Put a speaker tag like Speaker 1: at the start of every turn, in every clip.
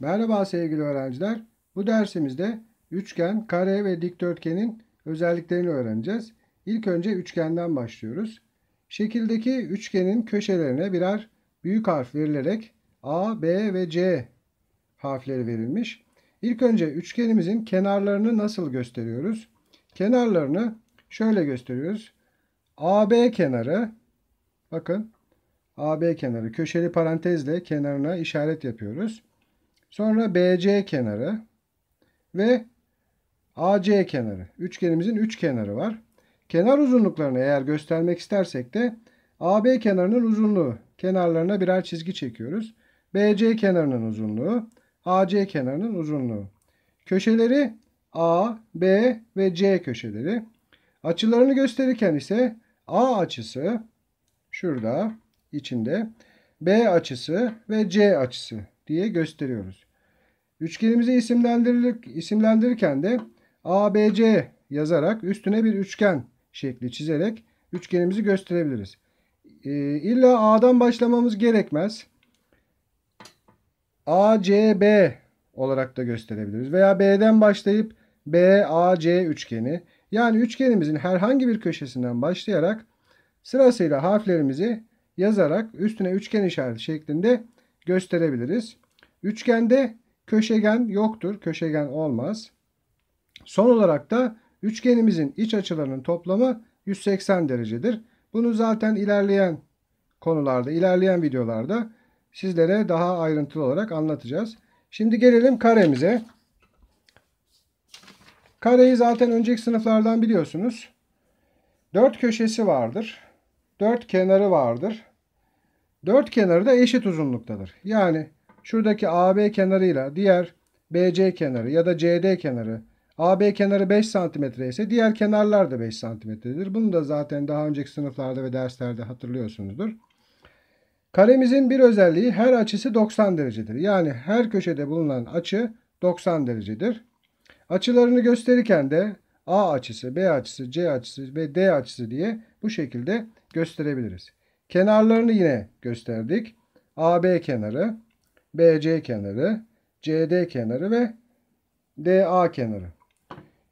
Speaker 1: Merhaba sevgili öğrenciler. Bu dersimizde üçgen, kare ve dikdörtgenin özelliklerini öğreneceğiz. İlk önce üçgenden başlıyoruz. Şekildeki üçgenin köşelerine birer büyük harf verilerek A, B ve C harfleri verilmiş. İlk önce üçgenimizin kenarlarını nasıl gösteriyoruz? Kenarlarını şöyle gösteriyoruz. AB kenarı bakın AB kenarı köşeli parantezle kenarına işaret yapıyoruz. Sonra BC kenarı ve AC kenarı. Üçgenimizin üç kenarı var. Kenar uzunluklarını eğer göstermek istersek de AB kenarının uzunluğu. Kenarlarına birer çizgi çekiyoruz. BC kenarının uzunluğu, AC kenarının uzunluğu. Köşeleri A, B ve C köşeleri. Açılarını gösterirken ise A açısı şurada içinde B açısı ve C açısı diye gösteriyoruz. Üçgenimizi isimlendirir, isimlendirirken de ABC yazarak üstüne bir üçgen şekli çizerek üçgenimizi gösterebiliriz. Ee, illa A'dan başlamamız gerekmez. ACB olarak da gösterebiliriz. Veya B'den başlayıp BAC üçgeni. Yani üçgenimizin herhangi bir köşesinden başlayarak sırasıyla harflerimizi yazarak üstüne üçgen işareti şeklinde gösterebiliriz. Üçgende Köşegen yoktur. Köşegen olmaz. Son olarak da üçgenimizin iç açılarının toplamı 180 derecedir. Bunu zaten ilerleyen konularda, ilerleyen videolarda sizlere daha ayrıntılı olarak anlatacağız. Şimdi gelelim karemize. Kareyi zaten önceki sınıflardan biliyorsunuz. Dört köşesi vardır. Dört kenarı vardır. Dört kenarı da eşit uzunluktadır. Yani Şuradaki AB kenarıyla diğer BC kenarı ya da CD kenarı AB kenarı 5 cm ise diğer kenarlar da 5 cm'dir. Bunu da zaten daha önceki sınıflarda ve derslerde hatırlıyorsunuzdur. Karemizin bir özelliği her açısı 90 derecedir. Yani her köşede bulunan açı 90 derecedir. Açılarını gösterirken de A açısı, B açısı, C açısı ve D açısı diye bu şekilde gösterebiliriz. Kenarlarını yine gösterdik. AB kenarı, BC kenarı, CD kenarı ve DA kenarı.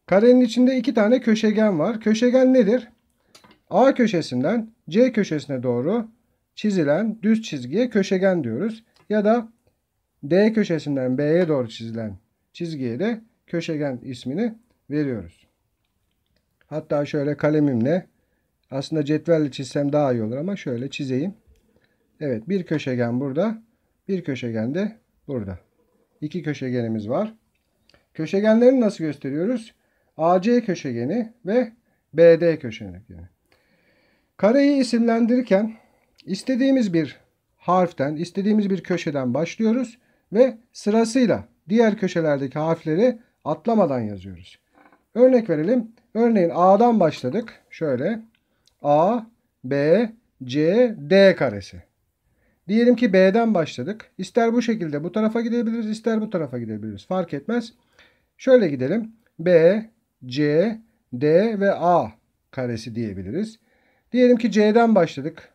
Speaker 1: Karenin içinde iki tane köşegen var. Köşegen nedir? A köşesinden C köşesine doğru çizilen düz çizgiye köşegen diyoruz. Ya da D köşesinden B'ye doğru çizilen çizgiye de köşegen ismini veriyoruz. Hatta şöyle kalemimle aslında cetvelle çizsem daha iyi olur ama şöyle çizeyim. Evet bir köşegen burada. Bir köşegen de burada. İki köşegenimiz var. Köşegenlerini nasıl gösteriyoruz? AC köşegeni ve BD köşegeni. Kareyi isimlendirirken istediğimiz bir harften, istediğimiz bir köşeden başlıyoruz ve sırasıyla diğer köşelerdeki harfleri atlamadan yazıyoruz. Örnek verelim. Örneğin A'dan başladık. Şöyle A, B, C, D karesi. Diyelim ki B'den başladık. İster bu şekilde bu tarafa gidebiliriz, ister bu tarafa gidebiliriz. Fark etmez. Şöyle gidelim. B, C, D ve A karesi diyebiliriz. Diyelim ki C'den başladık.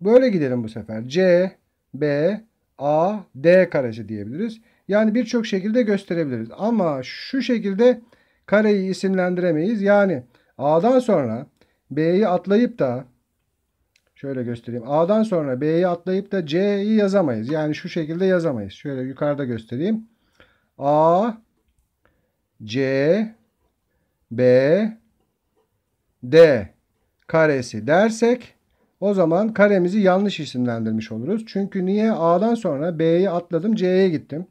Speaker 1: Böyle gidelim bu sefer. C, B, A, D karesi diyebiliriz. Yani birçok şekilde gösterebiliriz. Ama şu şekilde kareyi isimlendiremeyiz. Yani A'dan sonra B'yi atlayıp da Şöyle göstereyim. A'dan sonra B'yi atlayıp da C'yi yazamayız. Yani şu şekilde yazamayız. Şöyle yukarıda göstereyim. A, C, B, D karesi dersek o zaman karemizi yanlış isimlendirmiş oluruz. Çünkü niye A'dan sonra B'yi atladım C'ye gittim.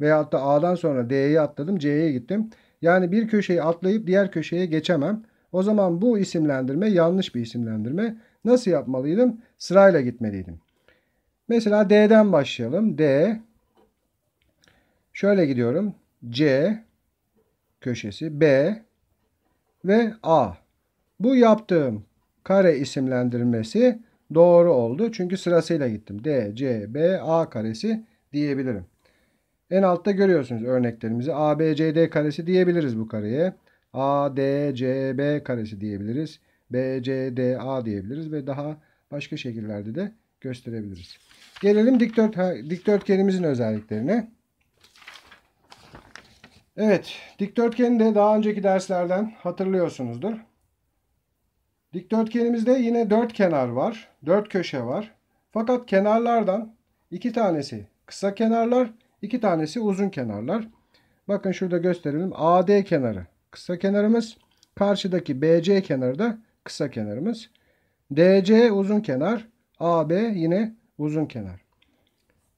Speaker 1: Veyahut da A'dan sonra D'yi atladım C'ye gittim. Yani bir köşeyi atlayıp diğer köşeye geçemem. O zaman bu isimlendirme yanlış bir isimlendirme. Nasıl yapmalıydım? Sırayla gitmeliydim. Mesela D'den başlayalım. D. Şöyle gidiyorum. C köşesi B ve A. Bu yaptığım kare isimlendirmesi doğru oldu. Çünkü sırasıyla gittim. D, C, B, A karesi diyebilirim. En altta görüyorsunuz örneklerimizi. A, B, C, D karesi diyebiliriz bu kareye. A, D, C, B karesi diyebiliriz. B, C, D, A diyebiliriz ve daha başka şekillerde de gösterebiliriz. Gelelim dikdört, dikdörtgenimizin özelliklerine. Evet, dikdörtgeni de daha önceki derslerden hatırlıyorsunuzdur. Dikdörtgenimizde yine dört kenar var, dört köşe var. Fakat kenarlardan iki tanesi kısa kenarlar, iki tanesi uzun kenarlar. Bakın şurada gösterelim. AD kenarı kısa kenarımız, karşıdaki BC kenarı da kısa kenarımız. DC uzun kenar. AB yine uzun kenar.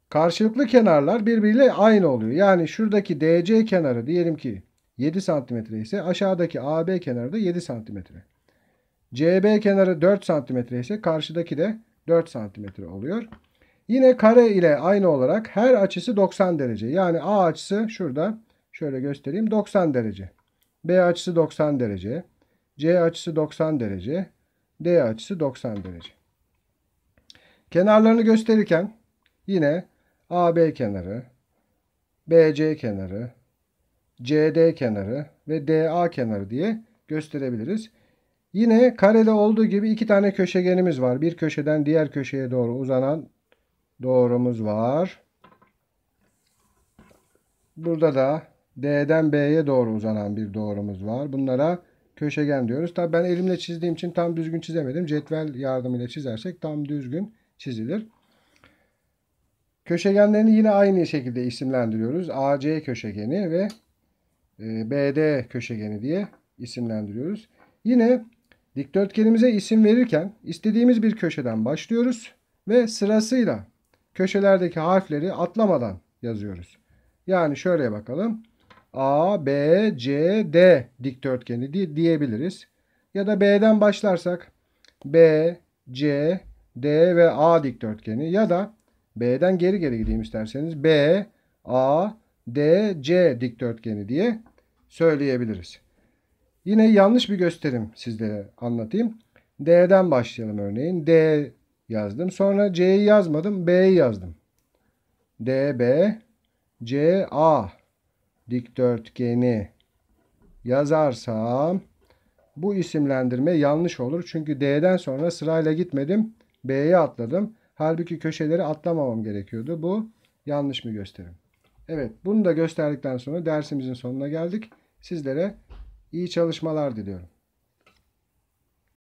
Speaker 1: Karşılıklı kenarlar birbiriyle aynı oluyor. Yani şuradaki DC kenarı diyelim ki 7 cm ise aşağıdaki AB kenarı da 7 cm. CB kenarı 4 cm ise karşıdaki de 4 cm oluyor. Yine kare ile aynı olarak her açısı 90 derece. Yani A açısı şurada şöyle göstereyim 90 derece. B açısı 90 derece. C açısı 90 derece. D açısı 90 derece. Kenarlarını gösterirken yine AB kenarı, BC kenarı, CD kenarı ve DA kenarı diye gösterebiliriz. Yine karede olduğu gibi iki tane köşegenimiz var. Bir köşeden diğer köşeye doğru uzanan doğrumuz var. Burada da D'den B'ye doğru uzanan bir doğrumuz var. Bunlara köşegen diyoruz. Tabii ben elimle çizdiğim için tam düzgün çizemedim. Cetvel yardımıyla çizersek tam düzgün çizilir. Köşegenlerini yine aynı şekilde isimlendiriyoruz. AC köşegeni ve e, BD köşegeni diye isimlendiriyoruz. Yine dikdörtgenimize isim verirken istediğimiz bir köşeden başlıyoruz ve sırasıyla köşelerdeki harfleri atlamadan yazıyoruz. Yani şöyle bakalım. A, B, C, D dikdörtgeni diye, diyebiliriz. Ya da B'den başlarsak B, C, D ve A dikdörtgeni ya da B'den geri geri gideyim isterseniz B, A, D, C dikdörtgeni diye söyleyebiliriz. Yine yanlış bir gösterim sizlere anlatayım. D'den başlayalım örneğin. D yazdım. Sonra C'yi yazmadım. B'yi yazdım. D, B, C, A dikdörtgeni yazarsam bu isimlendirme yanlış olur. Çünkü D'den sonra sırayla gitmedim. B'ye atladım. Halbuki köşeleri atlamamam gerekiyordu. Bu yanlış mı gösterim? Evet bunu da gösterdikten sonra dersimizin sonuna geldik. Sizlere iyi çalışmalar diliyorum.